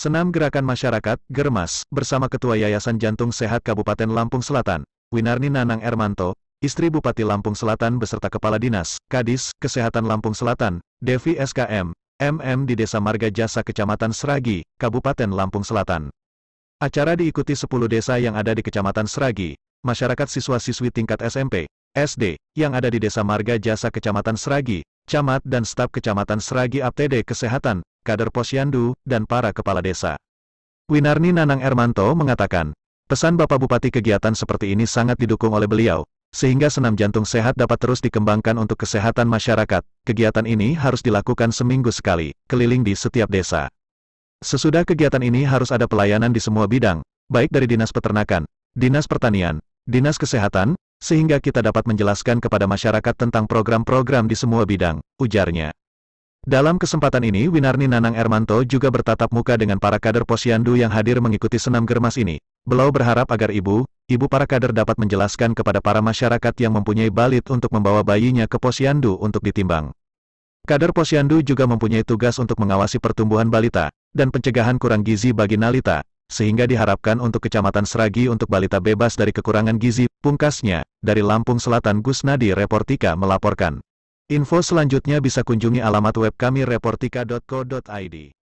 Senam Gerakan Masyarakat, Germas, bersama Ketua Yayasan Jantung Sehat Kabupaten Lampung Selatan, Winarni Nanang Ermanto, istri Bupati Lampung Selatan beserta Kepala Dinas, Kadis, Kesehatan Lampung Selatan, Devi SKM, MM di Desa Marga Jasa Kecamatan Seragi, Kabupaten Lampung Selatan. Acara diikuti 10 desa yang ada di Kecamatan Seragi, masyarakat siswa-siswi tingkat SMP, SD, yang ada di Desa Marga Jasa Kecamatan Seragi, Camat dan staf Kecamatan Seragi Aptd Kesehatan, kader posyandu, dan para kepala desa. Winarni Nanang Ermanto mengatakan, pesan Bapak Bupati kegiatan seperti ini sangat didukung oleh beliau, sehingga senam jantung sehat dapat terus dikembangkan untuk kesehatan masyarakat. Kegiatan ini harus dilakukan seminggu sekali, keliling di setiap desa. Sesudah kegiatan ini harus ada pelayanan di semua bidang, baik dari Dinas Peternakan, Dinas Pertanian, Dinas Kesehatan, sehingga kita dapat menjelaskan kepada masyarakat tentang program-program di semua bidang, ujarnya. Dalam kesempatan ini Winarni Nanang Ermanto juga bertatap muka dengan para kader posyandu yang hadir mengikuti senam germas ini. Beliau berharap agar ibu, ibu para kader dapat menjelaskan kepada para masyarakat yang mempunyai balit untuk membawa bayinya ke posyandu untuk ditimbang. Kader posyandu juga mempunyai tugas untuk mengawasi pertumbuhan balita, dan pencegahan kurang gizi bagi nalita, sehingga diharapkan untuk Kecamatan Seragi untuk balita bebas dari kekurangan gizi, pungkasnya, dari Lampung Selatan Gus Nadi Reportika melaporkan. Info selanjutnya bisa kunjungi alamat web kami reportika.co.id.